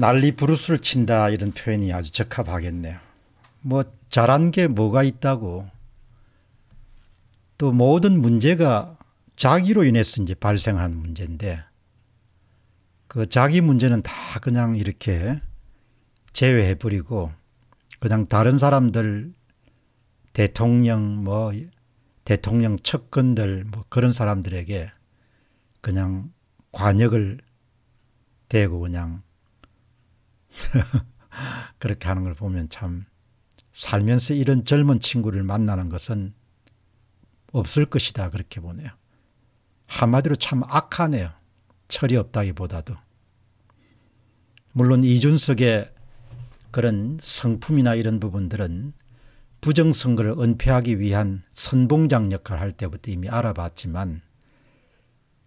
난리 부르스를 친다 이런 표현이 아주 적합하겠네요. 뭐 잘한 게 뭐가 있다고 또 모든 문제가 자기로 인해서 이제 발생한 문제인데 그 자기 문제는 다 그냥 이렇게 제외해버리고 그냥 다른 사람들 대통령 뭐 대통령 측근들 뭐 그런 사람들에게 그냥 관역을 대고 그냥 그렇게 하는 걸 보면 참 살면서 이런 젊은 친구를 만나는 것은 없을 것이다 그렇게 보네요. 한마디로 참 악하네요. 철이 없다기보다도. 물론 이준석의 그런 성품이나 이런 부분들은 부정선거를 은폐하기 위한 선봉장 역할을 할 때부터 이미 알아봤지만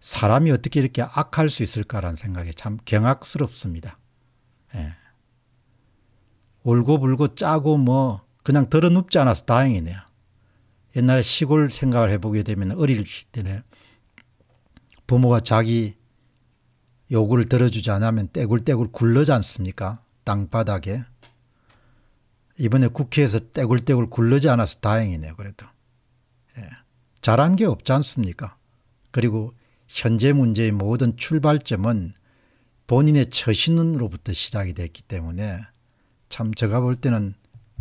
사람이 어떻게 이렇게 악할 수 있을까라는 생각이 참 경악스럽습니다. 예. 울고 불고 짜고 뭐 그냥 덜어눕지 않아서 다행이네요. 옛날에 시골 생각을 해보게 되면 어릴 때는 부모가 자기 요구를 들어주지 않으면 떼굴떼굴 굴러지 않습니까? 땅바닥에. 이번에 국회에서 떼굴떼굴 굴러지 않아서 다행이네요. 그래도. 예. 잘한 게 없지 않습니까? 그리고 현재 문제의 모든 출발점은 본인의 처신으로부터 시작이 됐기 때문에 참 제가 볼 때는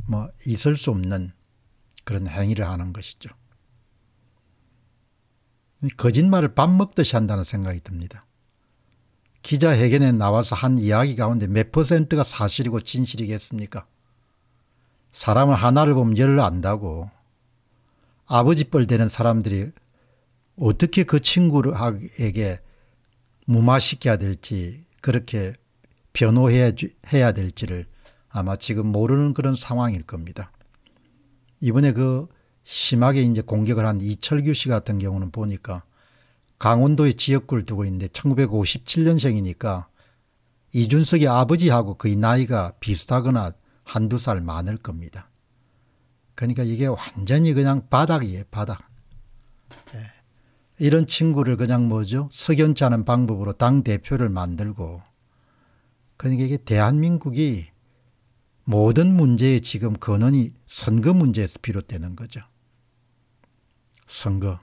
뭐 있을 수 없는 그런 행위를 하는 것이죠. 거짓말을 밥 먹듯이 한다는 생각이 듭니다. 기자회견에 나와서 한 이야기 가운데 몇 퍼센트가 사실이고 진실이겠습니까? 사람은 하나를 보면 열을 안다고 아버지 뻘 되는 사람들이 어떻게 그 친구에게 무마시켜야 될지 그렇게 변호해야 해야 될지를 아마 지금 모르는 그런 상황일 겁니다. 이번에 그 심하게 이제 공격을 한 이철규 씨 같은 경우는 보니까 강원도에 지역구를 두고 있는데 1957년생이니까 이준석의 아버지하고 거의 나이가 비슷하거나 한두 살 많을 겁니다. 그러니까 이게 완전히 그냥 바닥이에요, 바닥. 이런 친구를 그냥 뭐죠? 석연찮은 방법으로 당대표를 만들고 그러니까 이게 대한민국이 모든 문제의 지금 근원이 선거 문제에서 비롯되는 거죠. 선거.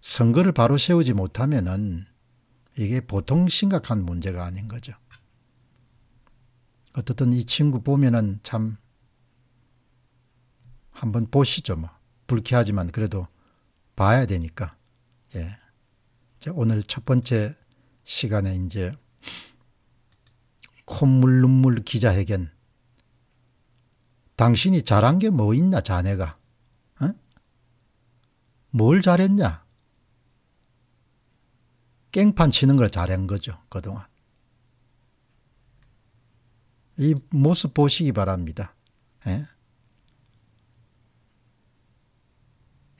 선거를 바로 세우지 못하면은 이게 보통 심각한 문제가 아닌 거죠. 어떻든 이 친구 보면은 참 한번 보시죠 뭐. 불쾌하지만 그래도 봐야 되니까. 예. 오늘 첫 번째 시간에 이제 콧물 눈물 기자회견. 당신이 잘한 게 뭐 있나 자네가. 어? 뭘 잘했냐. 깽판 치는 걸 잘한 거죠. 그동안. 이 모습 보시기 바랍니다. 예?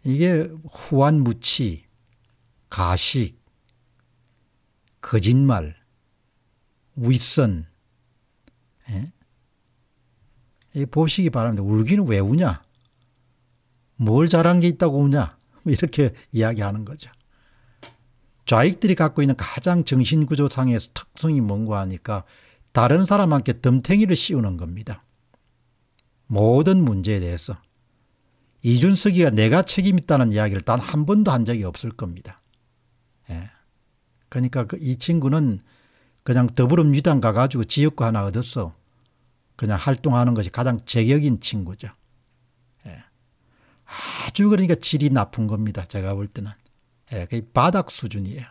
이게 후한 무치, 가식, 거짓말, 윗선. 예? 이 보시기 바랍니다. 울기는 왜 우냐? 뭘 잘한 게 있다고 우냐? 뭐 이렇게 이야기하는 거죠. 좌익들이 갖고 있는 가장 정신구조상의 특성이 뭔가 하니까 다른 사람한테 덤탱이를 씌우는 겁니다. 모든 문제에 대해서. 이준석이가 내가 책임있다는 이야기를 단 한 번도 한 적이 없을 겁니다. 예. 그러니까 그 이 친구는 그냥 더불어민주당 가가지고 지역구 하나 얻었어. 그냥 활동하는 것이 가장 제격인 친구죠. 예. 아주 그러니까 질이 나쁜 겁니다. 제가 볼 때는. 예, 그 바닥 수준이에요.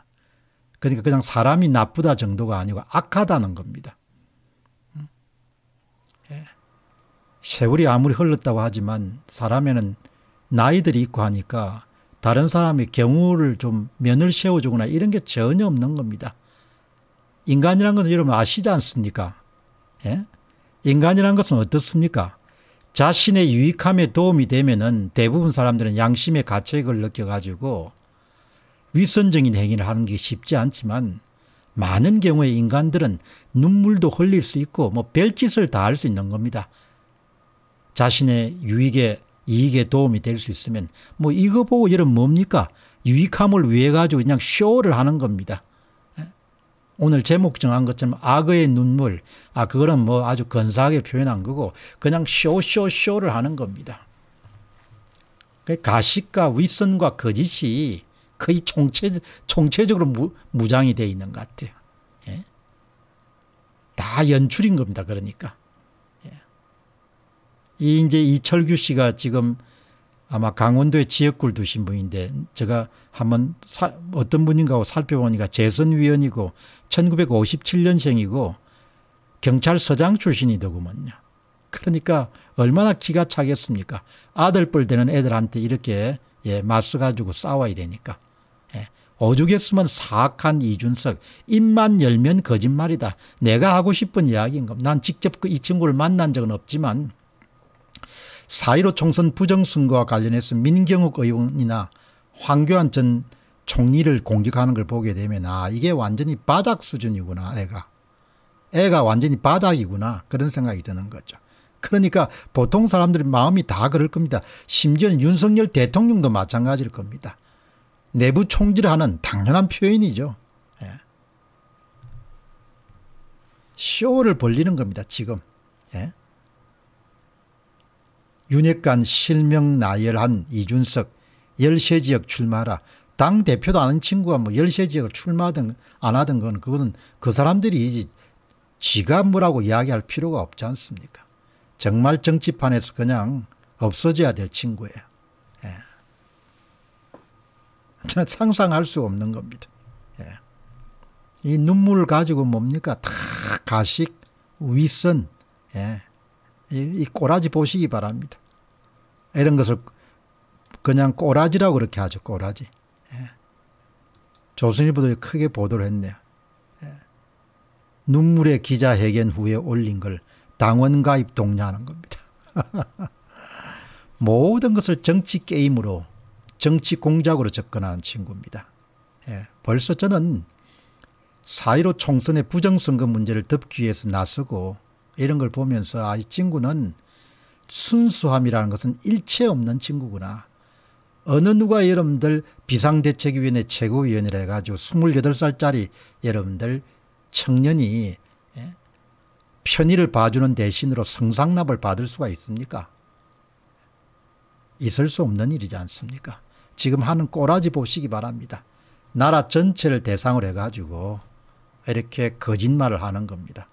그러니까 그냥 사람이 나쁘다 정도가 아니고 악하다는 겁니다. 음. 예. 세월이 아무리 흘렀다고 하지만 사람에는 나이들이 있고 하니까 다른 사람의 경우를 좀 면을 세워주거나 이런 게 전혀 없는 겁니다. 인간이란 것은 여러분 아시지 않습니까? 예? 인간이란 것은 어떻습니까? 자신의 유익함에 도움이 되면은 대부분 사람들은 양심의 가책을 느껴가지고 위선적인 행위를 하는 게 쉽지 않지만 많은 경우에 인간들은 눈물도 흘릴 수 있고 뭐 별짓을 다 할 수 있는 겁니다. 자신의 유익에 이익에 도움이 될 수 있으면 뭐 이거 보고 이런 뭡니까? 유익함을 위해 가지고 그냥 쇼를 하는 겁니다. 예? 오늘 제목 정한 것처럼 악의 눈물, 아 그거는 뭐 아주 건사하게 표현한 거고 그냥 쇼 쇼쇼를 하는 겁니다. 그 가식과 윗선과 거짓이 거의 총체, 총체적으로 무, 무장이 되어 있는 것 같아요. 예? 다 연출인 겁니다. 그러니까. 이 이제 이철규 씨가 지금 아마 강원도에 지역구를 두신 분인데 제가 한번 사, 어떤 분인가 하고 살펴보니까 재선위원이고 1957년생이고 경찰서장 출신이더구먼요. 그러니까 얼마나 기가 차겠습니까. 아들뻘 되는 애들한테 이렇게 예, 맞서가지고 싸워야 되니까. 예. 오죽했으면 사악한 이준석 입만 열면 거짓말이다. 내가 하고 싶은 이야기인 겁니다. 난 직접 그 이 친구를 만난 적은 없지만 4.15 총선 부정선거와 관련해서 민경욱 의원이나 황교안 전 총리를 공격하는 걸 보게 되면 아 이게 완전히 바닥 수준이구나 애가. 애가 완전히 바닥이구나 그런 생각이 드는 거죠. 그러니까 보통 사람들의 마음이 다 그럴 겁니다. 심지어 윤석열 대통령도 마찬가지일 겁니다. 내부 총질하는 당연한 표현이죠. 예. 쇼를 벌리는 겁니다. 지금. 예. 윤핵관 실명 나열한 이준석 열세 지역 출마라. 당 대표도 아는 친구가 뭐 열세 지역을 출마든안 하든 건 그거는 그 사람들이 이제 지가 뭐라고 이야기할 필요가 없지 않습니까? 정말 정치판에서 그냥 없어져야 될 친구예요. 예. 상상할 수 없는 겁니다. 예. 이 눈물 가지고 뭡니까? 다 가식, 위선, 예. 이, 꼬라지 보시기 바랍니다. 이런 것을 그냥 꼬라지라고 그렇게 하죠. 꼬라지. 예. 조선일보도 크게 보도를 했네요. 예. 눈물의 기자회견 후에 올린 걸 당원 가입 동의하는 겁니다. 모든 것을 정치 게임으로 정치 공작으로 접근하는 친구입니다. 예. 벌써 저는 4.15 총선의 부정선거 문제를 덮기 위해서 나서고 이런 걸 보면서 아, 이 친구는 순수함이라는 것은 일체 없는 친구구나. 어느 누가 여러분들 비상대책위원회 최고위원이라 해가지고 28살짜리 여러분들 청년이 예, 편의를 봐주는 대신으로 성상납을 받을 수가 있습니까? 있을 수 없는 일이지 않습니까? 지금 하는 꼬라지 보시기 바랍니다. 나라 전체를 대상으로 해가지고 이렇게 거짓말을 하는 겁니다.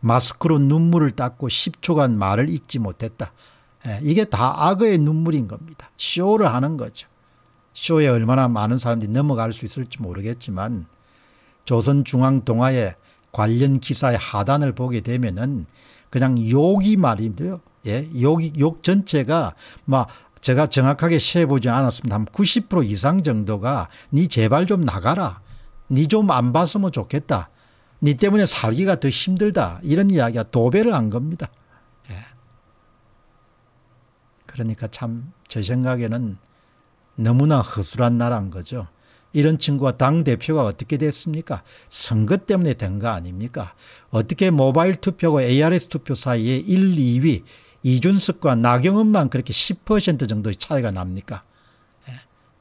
마스크로 눈물을 닦고 10초간 말을 읽지 못했다. 예, 이게 다 악어의 눈물인 겁니다. 쇼를 하는 거죠. 쇼에 얼마나 많은 사람들이 넘어갈 수 있을지 모르겠지만 조선중앙동아의 관련 기사의 하단을 보게 되면은 그냥 욕이 말인데요. 예, 욕, 욕 전체가 막 제가 정확하게 세보지 않았습니다. 90% 이상 정도가 니 제발 좀 나가라. 니 좀 안 봤으면 좋겠다. 니 때문에 살기가 더 힘들다. 이런 이야기가 도배를 한 겁니다. 예. 그러니까 참 제 생각에는 너무나 허술한 나라인 거죠. 이런 친구가 당대표가 어떻게 됐습니까? 선거 때문에 된 거 아닙니까? 어떻게 모바일 투표고 ARS 투표 사이에 1, 2위 이준석과 나경원만 그렇게 10% 정도의 차이가 납니까? 예.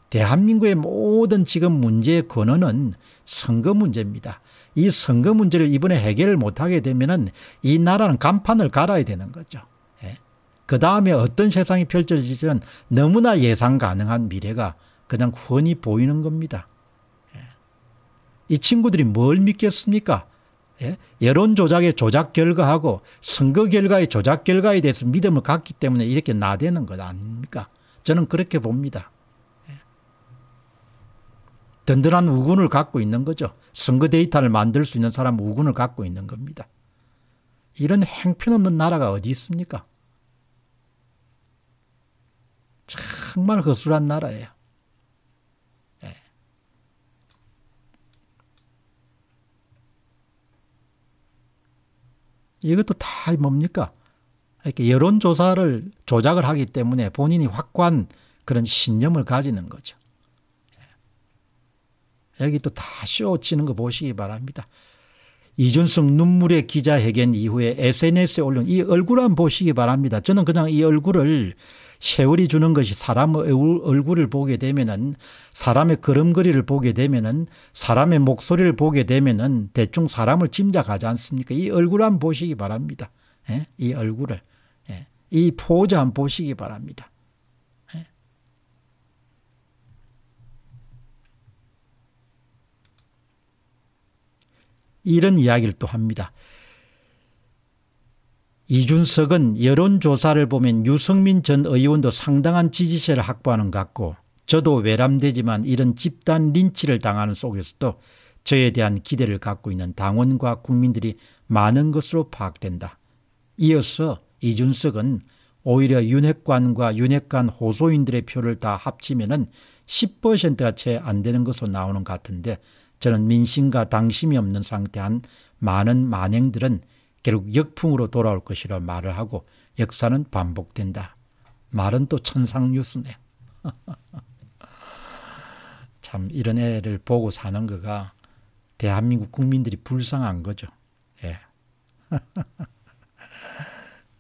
대한민국의 모든 지금 문제의 근원은 선거 문제입니다. 이 선거 문제를 이번에 해결을 못하게 되면 은이 나라는 간판을 갈아야 되는 거죠. 예. 그 다음에 어떤 세상이 펼쳐질지는 너무나 예상 가능한 미래가 그냥 훤히 보이는 겁니다. 예. 이 친구들이 뭘 믿겠습니까? 예? 여론 조작의 조작 결과하고 선거 결과의 조작 결과에 대해서 믿음을 갖기 때문에 이렇게 나대는 것 아닙니까? 저는 그렇게 봅니다. 든든한 우군을 갖고 있는 거죠. 선거 데이터를 만들 수 있는 사람 우군을 갖고 있는 겁니다. 이런 행편없는 나라가 어디 있습니까? 정말 허술한 나라예요. 예. 이것도 다 뭡니까? 이렇게 여론조사를 조작을 하기 때문에 본인이 확고한 그런 신념을 가지는 거죠. 여기 또다 씌워치는 거 보시기 바랍니다. 이준석 눈물의 기자회견 이후에 SNS에 올린 이 얼굴 한 보시기 바랍니다. 저는 그냥 이 얼굴을 세월이 주는 것이 사람의 얼굴을 보게 되면은 사람의 걸음걸이를 보게 되면은 사람의 목소리를 보게 되면은 대충 사람을 짐작하지 않습니까? 이 얼굴 한 보시기 바랍니다. 예? 이 얼굴을 예. 이 포즈 한 보시기 바랍니다. 이런 이야기를 또 합니다. 이준석은 여론조사를 보면 유승민 전 의원도 상당한 지지세를 확보하는 것 같고 저도 외람되지만 이런 집단 린치를 당하는 속에서도 저에 대한 기대를 갖고 있는 당원과 국민들이 많은 것으로 파악된다. 이어서 이준석은 오히려 윤핵관과 윤핵관 호소인들의 표를 다 합치면 10%가 채 안 되는 것으로 나오는 것 같은데 저는 민심과 당심이 없는 상태한 많은 만행들은 결국 역풍으로 돌아올 것이라 말을 하고 역사는 반복된다. 말은 또 천상뉴스네. 참 이런 애를 보고 사는 거가 대한민국 국민들이 불쌍한 거죠. 예.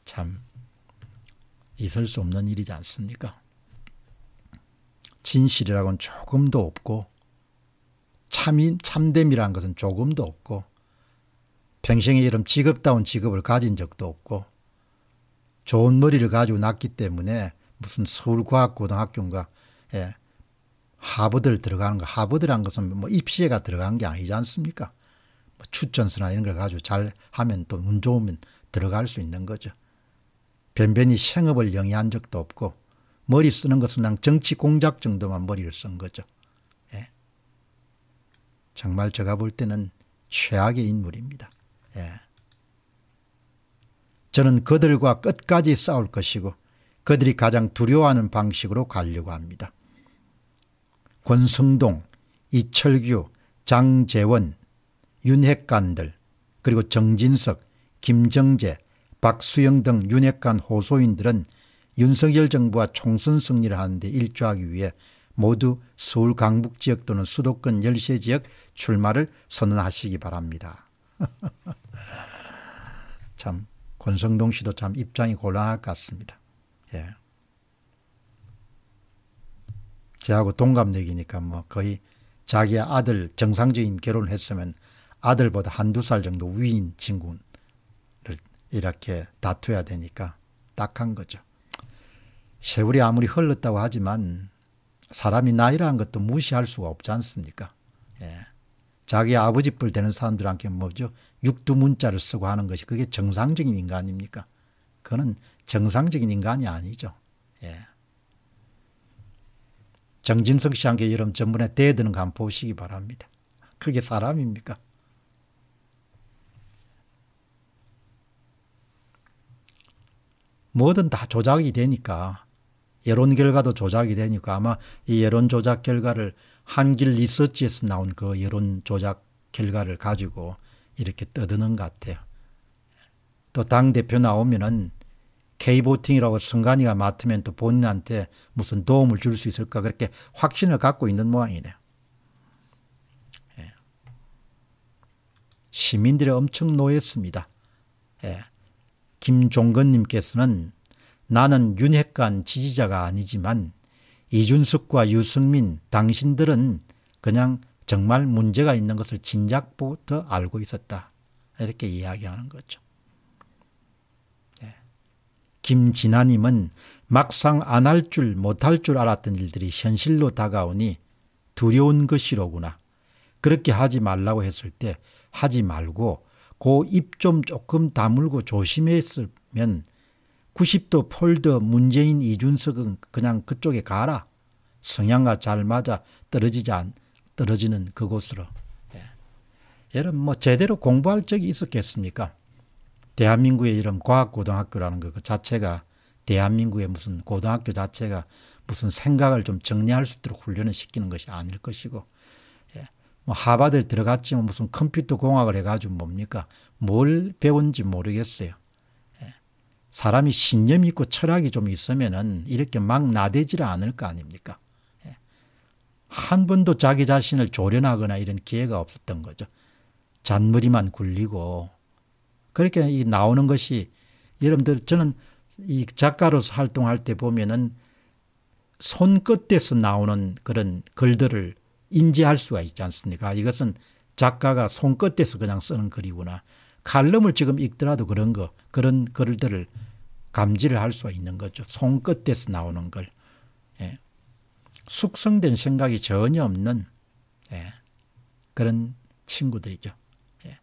참 있을 수 없는 일이지 않습니까? 진실이라고는 조금도 없고 참인, 참됨이라는 것은 조금도 없고 평생에 이런 직업다운 직업을 가진 적도 없고 좋은 머리를 가지고 났기 때문에 무슨 서울과학고등학교인가 예, 하버드를 들어가는 거 하버드란 것은 뭐 입시에가 들어간 게 아니지 않습니까? 뭐 추천서나 이런 걸 가지고 잘 하면 또 운 좋으면 들어갈 수 있는 거죠. 변변히 생업을 영위한 적도 없고 머리 쓰는 것은 그냥 정치 공작 정도만 머리를 쓴 거죠. 정말 제가 볼 때는 최악의 인물입니다. 예. 저는 그들과 끝까지 싸울 것이고 그들이 가장 두려워하는 방식으로 가려고 합니다. 권성동, 이철규, 장재원, 윤핵관들 그리고 정진석, 김정재, 박수영 등 윤핵관 호소인들은 윤석열 정부와 총선 승리를 하는데 일조하기 위해 모두 서울 강북 지역 또는 수도권 열세 지역 출마를 선언하시기 바랍니다. 참 권성동 씨도 참 입장이 곤란할 것 같습니다. 예. 저하고 동갑내기니까 뭐 거의 자기 아들 정상적인 결혼을 했으면 아들보다 한두 살 정도 위인 친구를 이렇게 다투야 되니까 딱한 거죠. 세월이 아무리 흘렀다고 하지만 사람이 나이라는 것도 무시할 수가 없지 않습니까? 예. 자기 아버지 뿔 되는 사람들한테 뭐죠? 육두 문자를 쓰고 하는 것이 그게 정상적인 인간입니까? 그는 정상적인 인간이 아니죠. 예. 정진석 씨한테 여러분 전번에 대드는 거 한번 보시기 바랍니다. 그게 사람입니까? 뭐든 다 조작이 되니까 여론 결과도 조작이 되니까 아마 이 여론 조작 결과를 한길 리서치에서 나온 그 여론 조작 결과를 가지고 이렇게 떠드는 것 같아요. 또 당대표 나오면은 K보팅이라고 성관이가 맡으면 또 본인한테 무슨 도움을 줄 수 있을까 그렇게 확신을 갖고 있는 모양이네요. 예. 시민들이 엄청 노했습니다. 예. 김종건님께서는 나는 윤핵관 지지자가 아니지만 이준석과 유승민 당신들은 그냥 정말 문제가 있는 것을 진작부터 알고 있었다. 이렇게 이야기하는 거죠. 네. 김진아님은 막상 안 할 줄 못 할 줄 알았던 일들이 현실로 다가오니 두려운 것이로구나. 그렇게 하지 말라고 했을 때 하지 말고 고 입좀 그 조금 다물고 조심했으면 90도 폴더 문재인 이준석은 그냥 그쪽에 가라. 성향과 잘 맞아 떨어지지 않, 떨어지는 그곳으로. 예. 여러분 뭐 제대로 공부할 적이 있었겠습니까? 대한민국의 이런 과학고등학교라는 것그 자체가 대한민국의 무슨 고등학교 자체가 무슨 생각을 좀 정리할 수 있도록 훈련을 시키는 것이 아닐 것이고 예. 뭐 하바드에 들어갔지만 무슨 컴퓨터 공학을 해가지고 뭡니까? 뭘 배운지 모르겠어요. 사람이 신념이 있고 철학이 좀 있으면은 이렇게 막 나대지를 않을 거 아닙니까? 예. 한 번도 자기 자신을 조련하거나 이런 기회가 없었던 거죠. 잔머리만 굴리고 그렇게 이 나오는 것이 여러분들 저는 이 작가로서 활동할 때 보면은 손끝에서 나오는 그런 글들을 인지할 수가 있지 않습니까? 이것은 작가가 손끝에서 그냥 쓰는 글이구나. 칼럼을 지금 읽더라도 그런 거 그런 글들을 감지를 할 수 있는 거죠. 손끝에서 나오는 걸. 예. 숙성된 생각이 전혀 없는 예. 그런 친구들이죠. 예.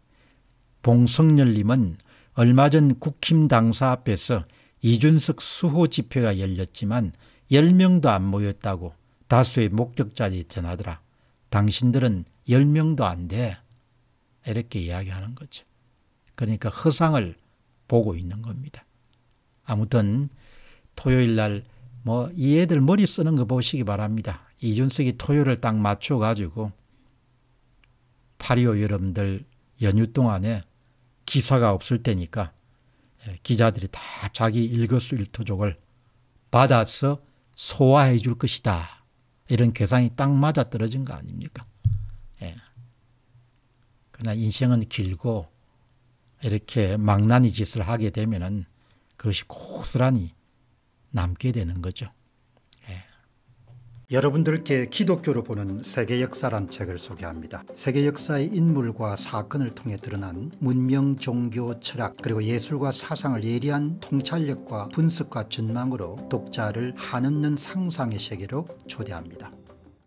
봉성열님은 얼마 전 국힘 당사 앞에서 이준석 수호 집회가 열렸지만 10명도 안 모였다고 다수의 목격자들이 전하더라. 당신들은 10명도 안 돼. 이렇게 이야기하는 거죠. 그러니까 허상을 보고 있는 겁니다. 아무튼 토요일 날뭐 이 애들 머리 쓰는 거 보시기 바랍니다. 이준석이 토요일을 딱 맞춰가지고 파리오 여러분들 연휴 동안에 기사가 없을 때니까 예, 기자들이 다 자기 일거수일투족을 받아서 소화해 줄 것이다. 이런 계산이 딱 맞아떨어진 거 아닙니까? 예. 그러나 인생은 길고 이렇게 망나니 짓을 하게 되면 그것이 고스란히 남게 되는 거죠. 예. 여러분들께 기독교로 보는 세계 역사란 책을 소개합니다. 세계 역사의 인물과 사건을 통해 드러난 문명, 종교, 철학 그리고 예술과 사상을 예리한 통찰력과 분석과 전망으로 독자를 한없는 상상의 세계로 초대합니다.